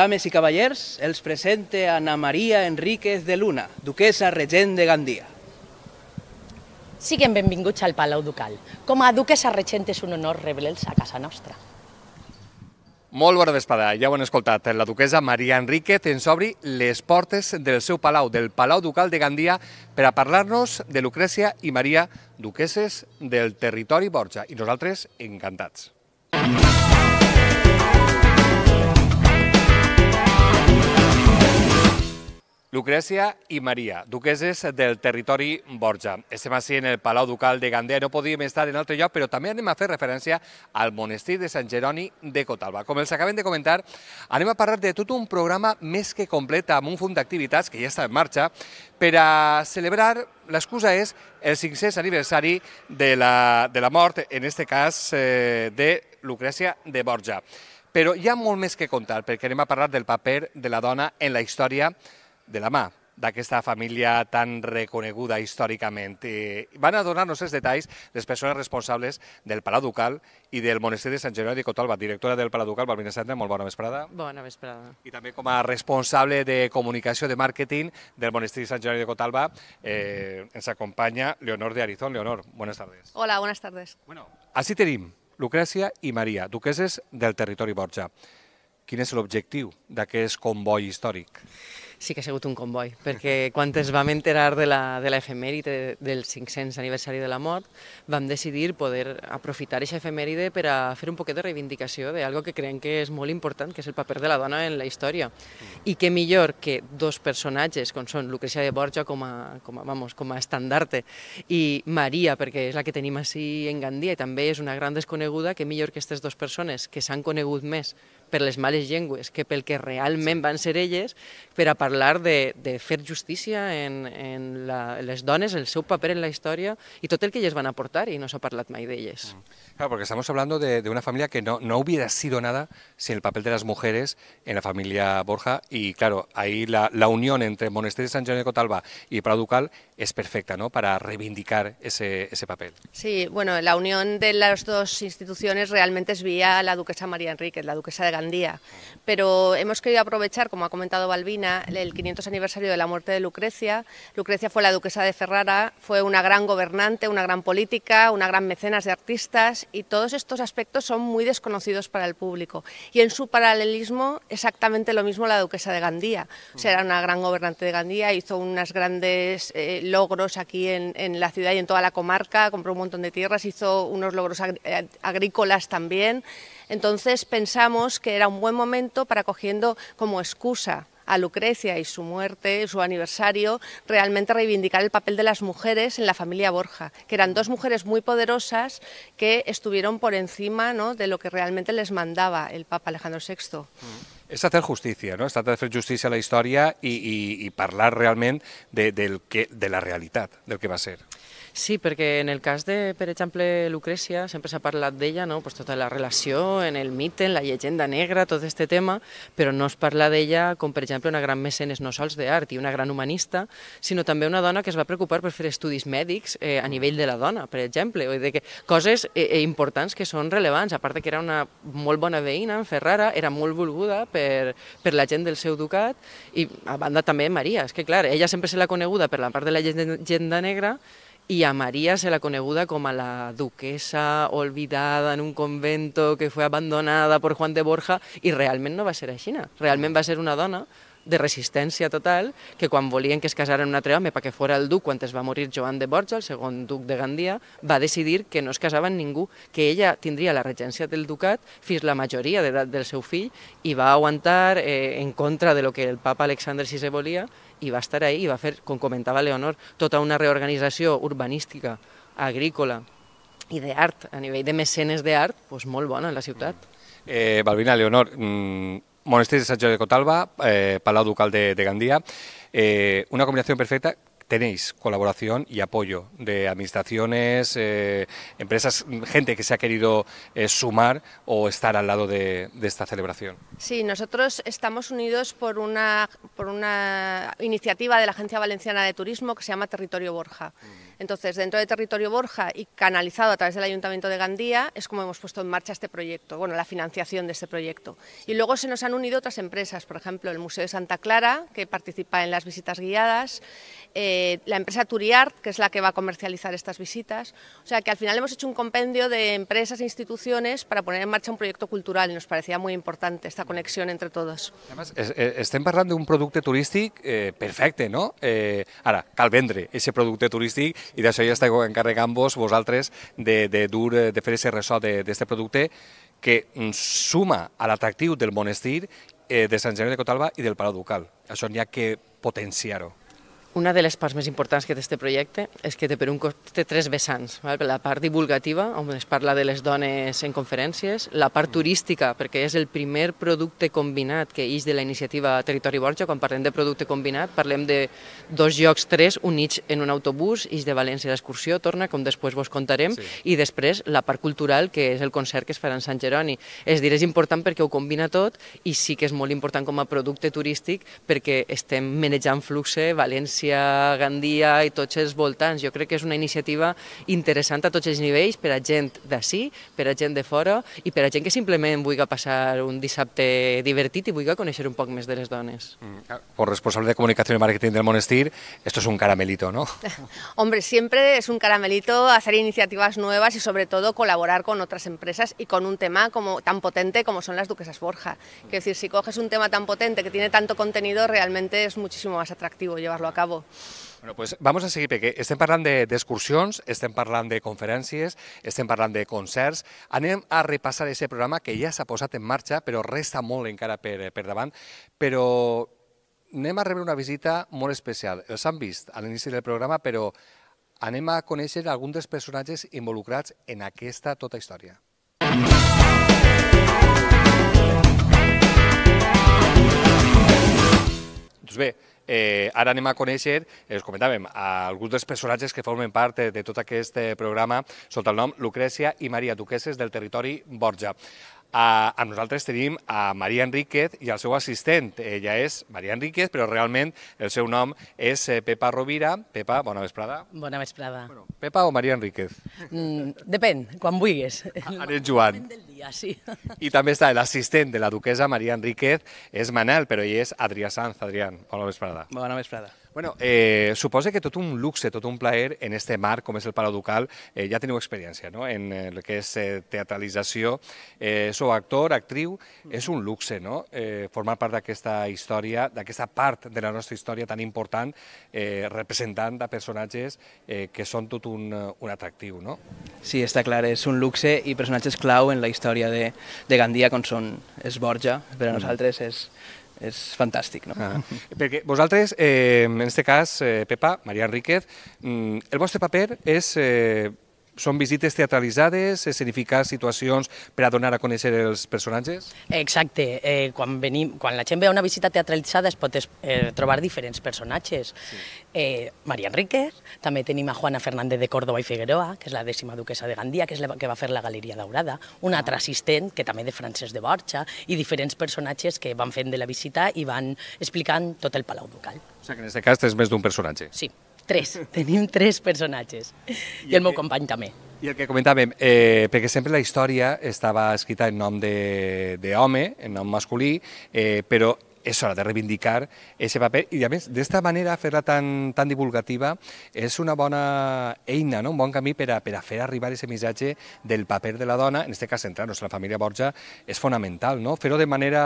Dames i cavallers, els presente Ana María Enríquez de Luna, duquesa regent de Gandia. Siguen benvinguts al Palau Ducal. Com a duquesa regent és un honor rebre'ls a casa nostra. Molt bona vespada, ja ho han escoltat. La duquesa Maria Enríquez ens obri les portes del seu palau, del Palau Ducal de Gandia, per a parlar-nos de Lucrècia i Maria, duqueses del territori Borja. I nosaltres, encantats. Mm -hmm. Lucrecia y María, duqueses del territori Borja. Estem així en el Palau Ducal de Gandia. No podíem estar en altre lloc, però també anem a fer referència al monestir de Sant Jeroni de Cotalba. Com els acabem de comentar, anem a parlar de tot un programa més que complet amb un fons d'activitats que ja està en marxa per a celebrar, l'excusa és el 500 aniversari de la, de la mort, en aquest cas eh, de Lucrecia de Borja. Però hi ha molt més que contar, perquè anem a parlar del paper de la dona en la història de de la mà d'aquesta família tan reconeguda històricament. I eh, van a donar-nos els detalls les persones responsables del Palau Ducal i del monestir de Sant Jeroni de Cotalba, directora del Palau Ducal, Balbina Sandra, molt bona vesprada. Bona vesprada. I també com a responsable de comunicació de màrqueting del monestir de Sant Jeroni de Cotalba eh, ens acompanya Leonor de Arizón. Leonor, bones tardes. Hola, bones tardes. Bueno, així tenim Lucrècia i Maria, duqueses del territori Borja. Quin és l'objectiu d'aquest convoi històric? sí que ha sigut un comboi, perquè quan ens vam enterar de l'efemèride del 500 aniversari de la mort, vam decidir poder aprofitar aquesta efemèride per a fer un poquet de reivindicació de algo que creiem que és molt important, que és el paper de la dona en la història. I que millor que dos personatges, com són Lucrecia de Borja com a, com a, vamos, com a estandarte i Maria, perquè és la que tenim així en Gandia i també és una gran desconeguda, que millor que aquestes dues persones que s'han conegut més per les males llengües que pel que realment van ser elles, per a parlar de, de fer justícia en, en la, les dones, el seu paper en la història i tot el que elles van aportar i no s'ha parlat mai d'elles. Mm. Claro, porque estamos hablando de, de una familia que no, no hubiera sido nada sin el papel de las mujeres en la familia Borja y claro, ahí la, la unión entre Monasterio de San Jerónimo de Cotalba y Prado Ducal es perfecta ¿no? para reivindicar ese, ese papel. Sí, bueno, la unión de las dos instituciones realmente es vía la duquesa María Enríquez, la duquesa de Gandía. Pero hemos querido aprovechar, como ha comentado Balbina, el 500 aniversario de la muerte de Lucrecia. Lucrecia fue la duquesa de Ferrara, fue una gran gobernante, una gran política, una gran mecenas de artistas y todos estos aspectos son muy desconocidos para el público. Y en su paralelismo, exactamente lo mismo la duquesa de Gandía. O sea, era una gran gobernante de Gandía, hizo unos grandes eh, logros aquí en, en la ciudad y en toda la comarca, compró un montón de tierras, hizo unos logros eh, agrícolas también. Entonces pensamos que era un buen momento para cogiendo como excusa a Lucrecia y su muerte, su aniversario, realmente reivindicar el papel de las mujeres en la familia Borja, que eran dos mujeres muy poderosas que estuvieron por encima de lo que realmente les mandaba el Papa Alejandro VI. Mm. Es hacer justicia, ¿no? no? tratar de hacer justicia a la historia y hablar realmente de, la realidad, del que va a ser. Sí, perquè en el cas de, per exemple, Lucrècia, sempre s'ha parlat d'ella, no? pues tota la relació en el mite, en la llegenda negra, tot aquest tema, però no es parla d'ella com, per exemple, una gran mecenes no sols d'art i una gran humanista, sinó també una dona que es va preocupar per fer estudis mèdics eh, a nivell de la dona, per exemple, o de que coses eh, eh importants que són rellevants, a part de que era una molt bona veïna, en Ferrara, era molt volguda per, per la gent del seu ducat, i a banda també Maria, és que clar, ella sempre se l'ha coneguda per la part de la llegenda negra, y a María se la coneguda como a la duquesa olvidada en un convento que fue abandonada por Juan de Borja Y realmente no va a ser China, realmente va a ser una dona de resistència total, que quan volien que es casaran un altre home perquè fora el duc quan es va morir Joan de Borja, el segon duc de Gandia, va decidir que no es casava amb ningú, que ella tindria la regència del ducat fins la majoria d'edat del seu fill i va aguantar eh, en contra de lo que el papa Alexandre VI volia i va estar ahí i va fer, com comentava Leonor, tota una reorganització urbanística, agrícola i d'art, a nivell de mecenes d'art, doncs molt bona en la ciutat. Eh, Balbina, Leonor, mmm Monestir de Sancho de Cotalba, eh, Palau Ducal de, Gandía. Eh, una combinación perfecta tenéis colaboración y apoyo de administraciones, eh, empresas, gente que se ha querido eh, sumar o estar al lado de, esta celebración. Sí, nosotros estamos unidos por una, iniciativa de la Agencia Valenciana de Turismo que se llama Territorio Borja. Mm. Entonces, dentro de Territorio Borja y canalizado a través del Ayuntamiento de Gandía, es como hemos puesto en marcha este proyecto, bueno, la financiación de este proyecto. Y luego se nos han unido otras empresas, por ejemplo, el Museo de Santa Clara, que participa en las visitas guiadas. Eh, la empresa Turiart, que es la que va a comercializar estas visitas. O sea que al final hemos hecho un compendio de empresas e instituciones para poner en marcha un proyecto cultural y nos parecía muy importante esta conexión entre todos. Además, es, es, estem parlant d'un producte turístic eh, perfecte, no? Eh, ara, cal vendre aquest producte turístic i d'això ja esteu encarregant-vos vosaltres de, de, dur, eh, de fer aquest ressò d'aquest producte que mm, suma a l'atractiu del monestir eh, de Sant Jeroni de Cotalba i del Palau Ducal. Això n'hi ha que potenciar-ho. Una de les parts més importants que té aquest projecte és que té per un costat té tres vessants. Val? La part divulgativa, on es parla de les dones en conferències, la part mm. turística, perquè és el primer producte combinat que eix de la iniciativa Territori Borja. Quan parlem de producte combinat, parlem de dos llocs, tres, units en un autobús, ix de València d'excursió, torna, com després vos contarem, sí. i després la part cultural, que és el concert que es farà en Sant Jeroni. És dir, és important perquè ho combina tot i sí que és molt important com a producte turístic perquè estem manejant fluxe València Gandía Gandia i tots els voltants. Jo que es una iniciativa interesante a tots els nivells per a gent d'ací, per a gent de fora y per a gent que simplement vulgui pasar un dissabte divertit i vulgui conèixer un poco más de les dones. Mm. Ah, por responsable de comunicación y marketing del monestir, esto es un caramelito, ¿no? Hombre, siempre es un caramelito hacer iniciativas nuevas y sobre todo colaborar con otras empresas y con un tema como, tan potente como son las Duquesas Borja. es decir, si coges un tema tan potente que tiene tanto contenido, realmente es muchísimo más atractivo llevarlo a cabo. acabo. Bueno, pues vamos a seguir, perquè estem parlant d'excursions, de, estem parlant de conferències, estem parlant de concerts. Anem a repassar aquest programa que ja s'ha posat en marxa, però resta molt encara per, per davant. Però anem a rebre una visita molt especial. Els han vist a l'inici del programa, però anem a conèixer algun dels personatges involucrats en aquesta tota història. Doncs bé, eh, ara anem a conèixer, eh, us comentàvem, alguns dels personatges que formen part de, eh, de tot aquest eh, programa sota el nom Lucrècia i Maria Duqueses del territori Borja. A, a nosaltres tenim a Maria Enríquez i el seu assistent. Ella és Maria Enríquez, però realment el seu nom és eh, Pepa Rovira. Pepa, bona vesprada. Bona vesprada. Bueno, Pepa o Maria Enríquez? Mm, depèn, quan vulguis. Anet Joan. Del ja, sí. I també està l'assistent de la duquesa Maria Enríquez, és Manel, però ell és Adrià Sanz. Adrián, bona vesprada. Bona vesprada. Bueno, eh, suposa que tot un luxe, tot un plaer en este marc com és el Palau Ducal, eh, ja teniu experiència no? en eh, el que és eh, teatralització. Eh, sou actor, actriu, mm. és un luxe no? eh, formar part d'aquesta història, d'aquesta part de la nostra història tan important, eh, representant de personatges eh, que són tot un, eh, un atractiu. No? Sí, està clar, és un luxe i personatges clau en la història de, de Gandia, com són Esborja, Borja, per a mm. nosaltres és, és fantàstic. No? Ah, perquè vosaltres, eh, en aquest cas, eh, Pepa, Maria Enríquez, mm, el vostre paper és eh, són visites teatralitzades? Escenificar situacions per a donar a conèixer els personatges? Exacte. Eh, quan, venim, quan la gent ve a una visita teatralitzada es pot eh, trobar diferents personatges. Sí. Eh, Maria Enriquez, també tenim a Juana Fernández de Córdoba i Figueroa, que és la dècima duquesa de Gandia, que és la que va fer la Galeria Daurada, una altra ah. assistent, que també de Francesc de Borja, i diferents personatges que van fent de la visita i van explicant tot el Palau Ducal. O sigui que en aquest cas tens més d'un personatge. Sí. Tres. Tenim tres personatges. I, I el meu company també. I el que comentàvem, eh, perquè sempre la història estava escrita en nom d'home, en nom masculí, eh, però és hora de reivindicar aquest paper i, a més, d'esta manera, fer-la tan, tan divulgativa és una bona eina, no? un bon camí per a, per a fer arribar aquest missatge del paper de la dona, en aquest cas centrar-nos en la família Borja, és fonamental, no? fer-ho de manera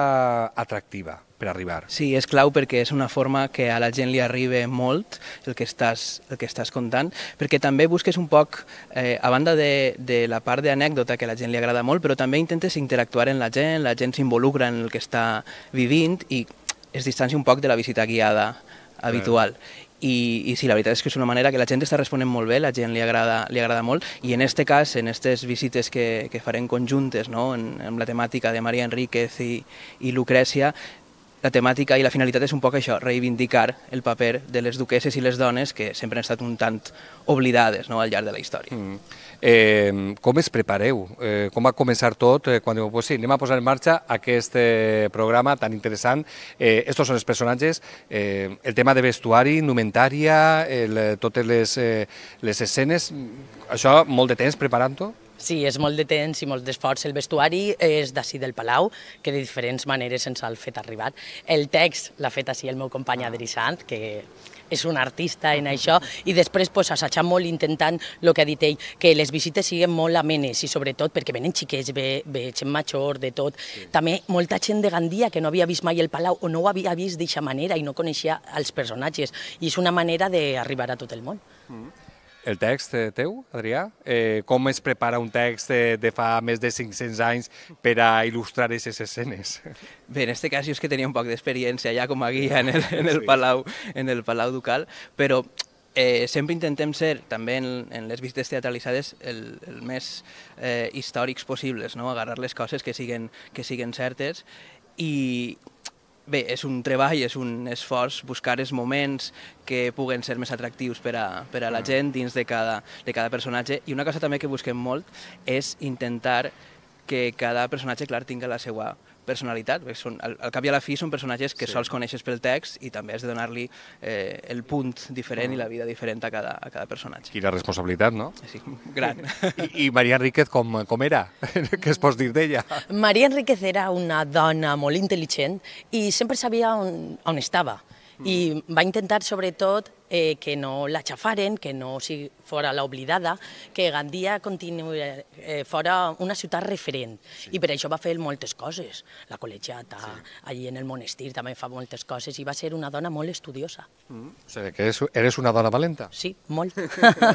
atractiva per arribar. Sí, és clau perquè és una forma que a la gent li arriba molt el que estàs, el que estàs contant, perquè també busques un poc, eh, a banda de, de la part d'anècdota que a la gent li agrada molt, però també intentes interactuar en la gent, la gent s'involucra en el que està vivint i es distància un poc de la visita guiada habitual. Right. I, i sí, la veritat és que és una manera que la gent està responent molt bé, la gent li agrada, li agrada molt, i en aquest cas, en aquestes visites que, que farem conjuntes, no? en, en la temàtica de Maria Enríquez i, i Lucrècia, la temàtica i la finalitat és un poc això, reivindicar el paper de les duqueses i les dones que sempre han estat un tant oblidades no, al llarg de la història. Mm. Eh, com es prepareu? Eh, com va començar tot? Eh, quan diu, pues sí, anem a posar en marxa aquest eh, programa tan interessant. Eh, estos són els personatges, eh, el tema de vestuari, indumentària, el, totes les, eh, les escenes, això molt de temps preparant-ho? Sí, és molt de temps i molt d'esforç. El vestuari és d'ací del Palau, que de diferents maneres ens ha fet arribat. El text l'ha fet així el meu company ah. Adri Sant, que és un artista en això, i després pues, assajant molt intentant el que ha dit ell, que les visites siguin molt amenes i sobretot perquè venen xiquets, ve, ve gent major, de tot. Sí. També molta gent de Gandia que no havia vist mai el Palau o no ho havia vist d'aquesta manera i no coneixia els personatges. I és una manera d'arribar a tot el món. Mm. El text eh, teu, Adrià, eh, com es prepara un text eh, de fa més de 500 anys per a il·lustrar aquestes escenes? Bé, en este cas jo és que tenia un poc d'experiència ja com a guia en el, en el, sí. Palau, en el Palau Ducal, però eh, sempre intentem ser, també en, en les vistes teatralitzades, el, el més eh, històrics possibles, no? agarrar les coses que siguen, que siguen certes i, bé, és un treball, és un esforç buscar els moments que puguen ser més atractius per a, per a la mm. gent dins de cada, de cada personatge. I una cosa també que busquem molt és intentar que cada personatge, clar, tinga la seva personalitat, perquè són, al, al cap i a la fi són personatges que sí. sols coneixes pel text i també has de donar-li eh, el punt diferent mm. i la mm. vida diferent a cada, a cada personatge. Quina responsabilitat, no? Sí, gran. I, i Maria Enríquez com, com era? Què es pots dir d'ella? Maria Enríquez era una dona molt intel·ligent i sempre sabia on, on estava mm. i va intentar sobretot eh, que no la xafaren, que no si fora l'oblidada, que Gandia continuï, eh, fora una ciutat referent. Sí. I per això va fer moltes coses. La col·legiata, sí. allí en el monestir també fa moltes coses, i va ser una dona molt estudiosa. Mm. O sigui, que és, eres una dona valenta? Sí, molt.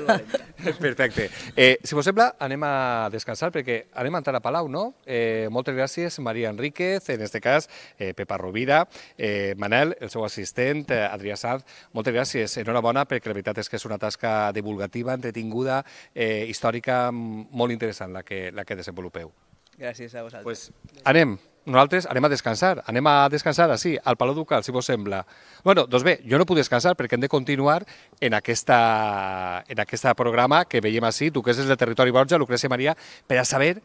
Perfecte. Eh, si vos sembla, anem a descansar, perquè anem a entrar a Palau, no? Eh, moltes gràcies, Maria Enríquez, en este cas, eh, Pepa Rovira, eh, Manel, el seu assistent, eh, Adrià Sanz. Moltes gràcies. Eh enhorabona perquè la veritat és que és una tasca divulgativa, entretinguda, eh, històrica, molt interessant la que, la que desenvolupeu. Gràcies a vosaltres. Pues, anem, nosaltres anem a descansar, anem a descansar així, al Palau Ducal, si vos sembla. bueno, doncs bé, jo no puc descansar perquè hem de continuar en aquesta, en aquesta programa que veiem així, tu que és del territori Borja, Lucrecia Maria, per a saber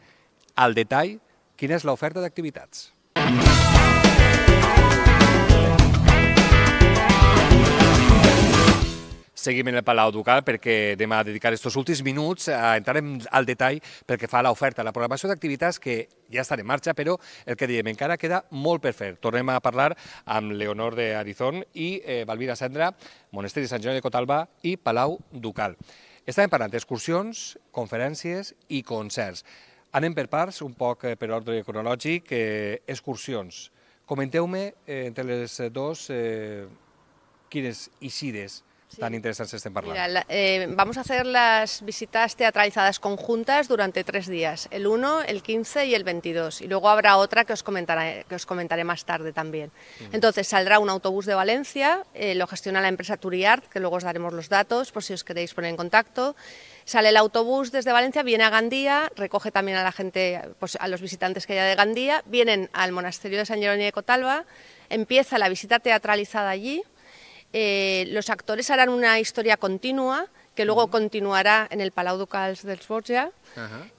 al detall quina és l'oferta d'activitats. Mm -hmm. seguim en el Palau Ducal perquè anem a dedicar aquests últims minuts a entrar en, al detall pel que fa a l'oferta, la programació d'activitats que ja estan en marxa, però el que diem, encara queda molt per fer. Tornem a parlar amb Leonor de Arizón i eh, Valvira Sandra, Monestir de Sant Joan de Cotalba i Palau Ducal. Estàvem parlant d'excursions, conferències i concerts. Anem per parts, un poc eh, per ordre cronològic, eh, excursions. Comenteu-me, eh, entre les dos, eh, quines incides tan interesantes estén Mira, eh, vamos a hacer las visitas teatralizadas conjuntas durante tres días, el 1, el 15 y el 22. Y luego habrá otra que os comentaré, que os comentaré más tarde también. Entonces saldrá un autobús de Valencia, eh, lo gestiona la empresa Turiart, que luego os daremos los datos por si os queréis poner en contacto. Sale el autobús desde Valencia, viene a Gandía, recoge también a la gente, pues, a los visitantes que haya de Gandía, vienen al monasterio de San Jerónimo de Cotalba, empieza la visita teatralizada allí, eh, los actores harán una historia continua que luego continuará en el Palau Ducal del Sforza.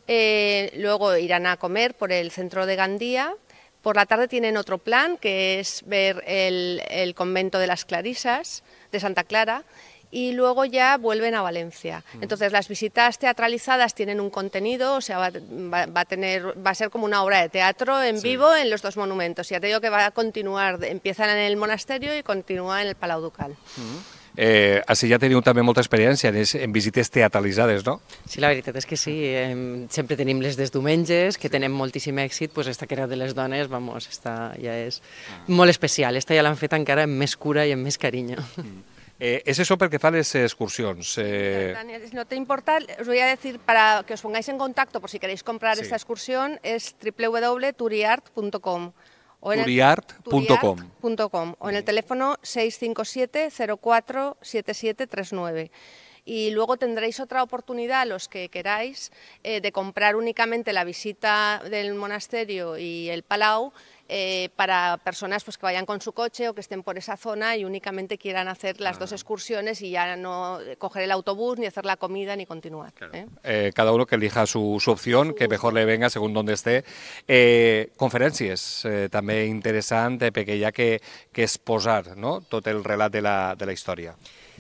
Eh, luego irán a comer por el centro de Gandía. Por la tarde tienen otro plan, que es ver el convento de las Clarisas, de Santa Clara. y luego ya vuelven a Valencia. Entonces las visitas teatralizadas tienen un contenido, o sea, va, va, va a, tener, va a ser como una obra de teatro en sí. vivo en los dos monumentos. Ya te digo que va a continuar, empiezan en el monasterio y continúa en el Palau Ducal. Uh -huh. Eh, així ja teniu també molta experiència en, en visites teatralitzades, no? Sí, la veritat és que sí. Eh, sempre tenim les des diumenges, que sí. tenem moltíssim èxit, pues esta que era de les dones, vamos, esta ja és ah. molt especial. Esta ja l'han fet encara amb més cura i amb més carinyo. Mm. Eh, ¿Es eso por qué que fa Daniel, si No te importa, os voy a decir, para que os pongáis en contacto, por si queréis comprar esta excursión, es www.turiart.com. Turiart.com. o en el teléfono 657 04 y luego tendréis otra oportunidad, los que queráis, eh, de comprar únicamente la visita del monasterio y el palau eh, para personas pues, que vayan con su coche o que estén por esa zona y únicamente quieran hacer las ah. dos excursiones y ya no coger el autobús, ni hacer la comida, ni continuar. ¿eh? cada uno que elija su, opción, que mejor le venga según donde esté. Conferencias, también interesante, pequeña, que, es posar no? Todo el relato de la, historia.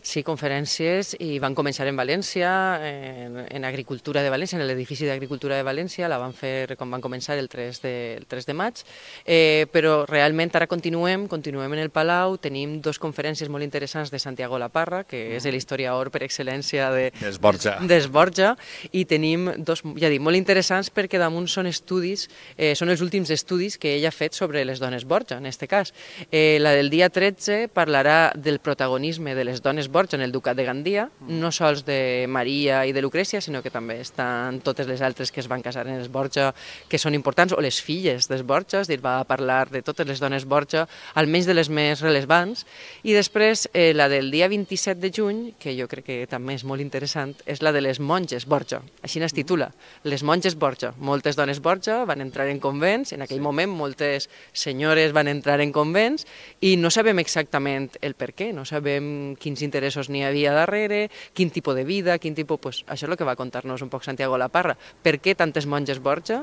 Sí, conferències, i van començar en València, en, en Agricultura de València, en l'edifici d'Agricultura de València, la van fer quan van començar el 3 de, el 3 de maig, eh, però realment ara continuem, continuem en el Palau, tenim dos conferències molt interessants de Santiago La Parra, que és l'historiador mm. per excel·lència de, d'Esborja. d'Esborja, i tenim dos, ja dic, molt interessants perquè damunt són estudis, eh, són els últims estudis que ella ha fet sobre les dones Borja, en aquest cas. Eh, la del dia 13 parlarà del protagonisme de les dones Borja Borja en el Ducat de Gandia, mm. no sols de Maria i de Lucrècia, sinó que també estan totes les altres que es van casar en els Borja, que són importants, o les filles dels Borja, és dir, va parlar de totes les dones Borja, almenys de les més rellevants, i després eh, la del dia 27 de juny, que jo crec que també és molt interessant, és la de les monges Borja, així es mm. titula, les monges Borja. Moltes dones Borja van entrar en convents, en aquell sí. moment moltes senyores van entrar en convents, i no sabem exactament el per què, no sabem quins interessos interessos n'hi havia darrere, quin tipus de vida, quin tipus... Pues, això és el que va contar-nos un poc Santiago Laparra. Per què tantes monges Borja?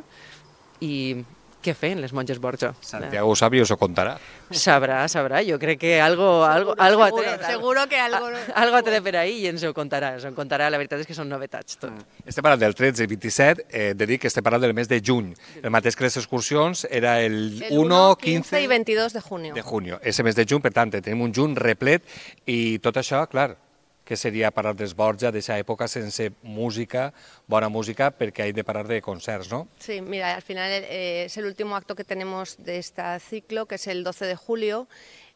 I què feien les monges Borja. Santiago Sabio s'ho contarà. Sabrà, sabrà. Jo crec que algo, algo, algo seguro, ha tret. Seguro que algo... Algo ha tret per ahir i ens ho contarà. Ens ho contarà. La veritat és que són novetats, tot. Mm. Estem parlant del 13 i 27, eh, de dir que estem parlant del mes de juny. El mateix que les excursions era el, el 1, 1, 15... 15 i 22 de juny. De juny. Ese mes de juny, per tant, tenim un juny replet i tot això, clar, que seria parar dels Borja, d'aquesta època sense música, bona música, perquè ha de parar de concerts, ¿no? Sí, mira, al final eh, l'últim el que tenim d'aquest cicle, ciclo, que és el 12 de juliol,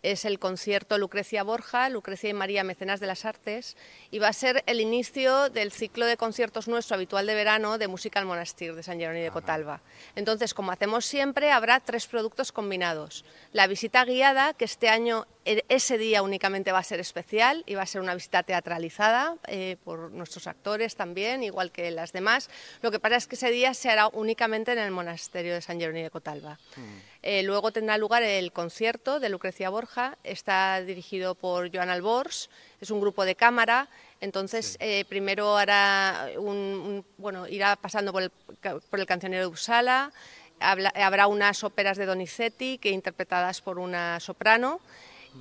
es el concierto Lucrecia Borja, Lucrecia y María Mecenas de las Artes, y va a ser el inicio del ciclo de conciertos nuestro habitual de verano de música al monasterio de San Jerónimo de Cotalba. Entonces, como hacemos siempre, habrá tres productos combinados. La visita guiada, que este año e-, ese día únicamente va a ser especial y va a ser una visita teatralizada eh, por nuestros actores también, igual que las demás. Lo que pasa es que ese día se hará únicamente en el monasterio de San Jerónimo de Cotalba. Mm. Eh, luego tendrá lugar el concierto de Lucrecia Borja, está dirigido por Joan Albors, es un grupo de cámara, entonces eh, primero hará irá pasando por el, cancionero de Uppsala, habrá unas óperas de Donizetti que interpretadas por una soprano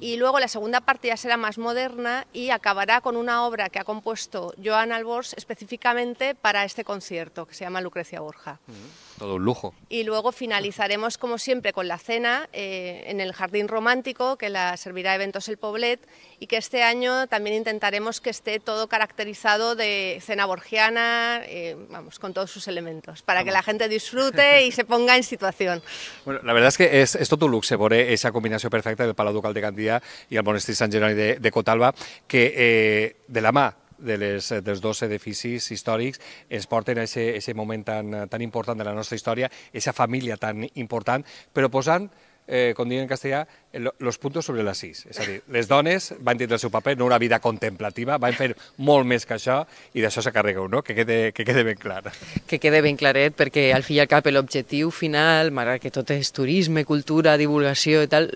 y mm. luego la segunda parte ya será más moderna y acabará con una obra que ha compuesto Joan Albors específicamente para este concierto que se llama Lucrecia Borja. Mm. Todo un lujo. Y luego finalizaremos, como siempre, con la cena eh, en el Jardín Romántico, que la servirá Eventos El Poblet, y que este año también intentaremos que esté todo caracterizado de cena borgiana, eh, vamos, con todos sus elementos, para que la gente disfrute y se ponga en situación. Bueno, la verdad es que es, esto tu luxe, se eh, esa combinación perfecta del Palau Ducal de Gandía y el Monestir San Jeroni de, Cotalba, que de la ma de les, eh, dels dos edificis històrics ens porten a aquest moment tan, tan important de la nostra història, aquesta família tan important, però posant eh, com diuen en castellà, els eh, puntos sobre les sis. És a dir, les dones van tindre el seu paper, no una vida contemplativa, van fer molt més que això i d'això s'acarregueu, no? Que quede, que quede ben clar. Que quede ben claret, perquè al fi i al cap l'objectiu final, malgrat que tot és turisme, cultura, divulgació i tal,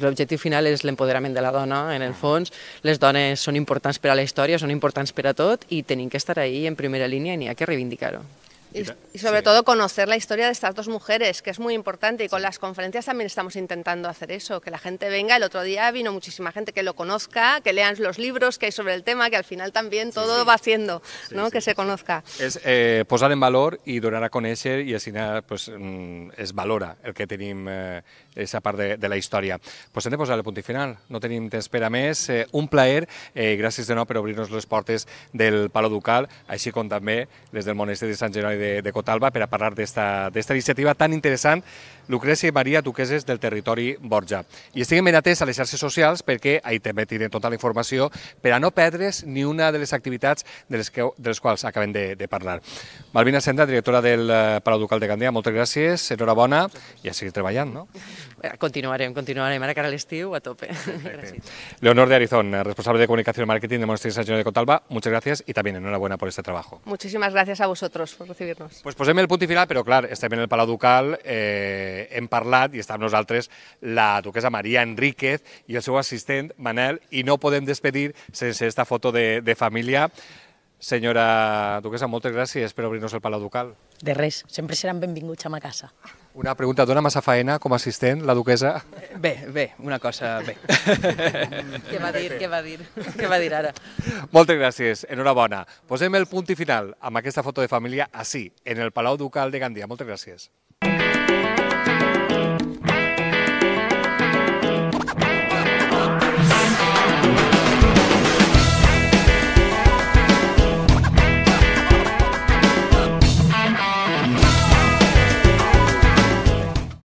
l'objectiu final és l'empoderament de la dona, en el fons. Les dones són importants per a la història, són importants per a tot i tenim que estar ahí en primera línia i n'hi ha que reivindicar-ho. Y, y, sobre sí. todo conocer la historia de estas dos mujeres, que es muy importante, y con las conferencias también estamos intentando hacer eso, que la gente venga, el otro día vino muchísima gente que lo conozca, que lean los libros que hay sobre el tema, que al final también todo sí, sí. va haciendo ¿no? que se conozca. Es eh, posar en valor y donar a y así nada, pues, mm, es valora el que tenim eh, esa part de, de la historia. Pues tenemos de posar el punto final, no tenim espera per més. Eh, un plaer, eh, gràcies de no, per abrirnos los portes del Palau Ducal, així com també des del monestir de Sant Geroni de, de Cotalba per a parlar d'esta iniciativa tan interessant Lucrècia i Maria Duqueses del territori Borja. I estiguin ben atents a les xarxes socials perquè ahí també tindrem tota la informació per a no perdre's ni una de les activitats de les, que, de les quals acabem de, de parlar. Malvina Senda, directora del eh, Palau Ducal de Gandia, moltes gràcies, enhorabona i a seguir treballant, no? Eh, continuarem, continuarem, ara que ara l'estiu a tope. Gràcies. Leonor de Arizón, responsable de comunicació i marketing de Monasterio Sant de Cotalba, moltes gràcies i també enhorabuena per aquest treball. Moltíssimes gràcies a vosaltres per recibir-nos. Pues posem el punt i final, però clar, estem en el Palau Ducal eh, hem parlat i està amb nosaltres la duquesa Maria Enríquez i el seu assistent Manel i no podem despedir sense esta foto de, de família. Senyora duquesa, moltes gràcies per obrir-nos el Palau Ducal. De res, sempre seran benvinguts a ma casa. Una pregunta, dona massa faena com a assistent, la duquesa? Eh, bé, bé, una cosa bé. què va dir, què va dir, què va dir ara? Moltes gràcies, enhorabona. Posem el punt i final amb aquesta foto de família així, en el Palau Ducal de Gandia. Moltes gràcies.